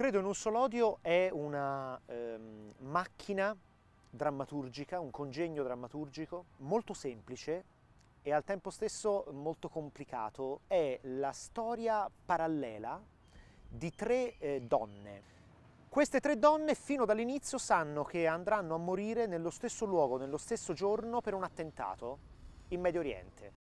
Credo in un solo odio è una ehm, macchina drammaturgica, un congegno drammaturgico molto semplice e al tempo stesso molto complicato. È la storia parallela di tre eh, donne. Queste tre donne fino dall'inizio sanno che andranno a morire nello stesso luogo, nello stesso giorno per un attentato in Medio Oriente.